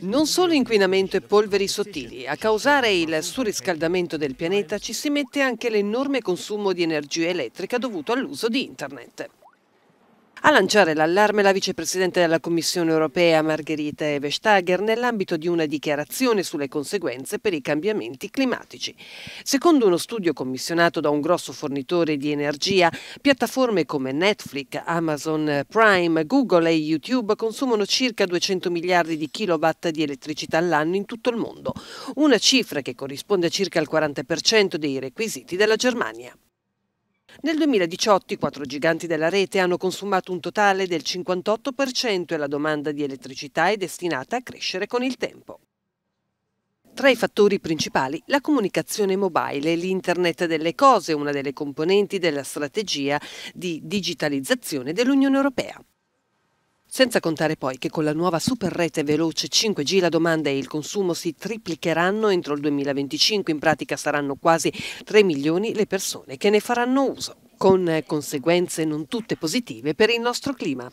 Non solo inquinamento e polveri sottili, a causare il surriscaldamento del pianeta ci si mette anche l'enorme consumo di energia elettrica dovuto all'uso di Internet. A lanciare l'allarme la vicepresidente della Commissione europea Margherita Vestager nell'ambito di una dichiarazione sulle conseguenze per i cambiamenti climatici. Secondo uno studio commissionato da un grosso fornitore di energia, piattaforme come Netflix, Amazon Prime, Google e YouTube consumano circa 200 miliardi di kilowatt di elettricità all'anno in tutto il mondo, una cifra che corrisponde a circa il 40% dei requisiti della Germania. Nel 2018 i quattro giganti della rete hanno consumato un totale del 58% e la domanda di elettricità è destinata a crescere con il tempo. Tra i fattori principali la comunicazione mobile e l'internet delle cose, una delle componenti della strategia di digitalizzazione dell'Unione Europea. Senza contare poi che con la nuova super rete veloce 5G la domanda e il consumo si triplicheranno entro il 2025, in pratica saranno quasi 3 milioni le persone che ne faranno uso, con conseguenze non tutte positive per il nostro clima.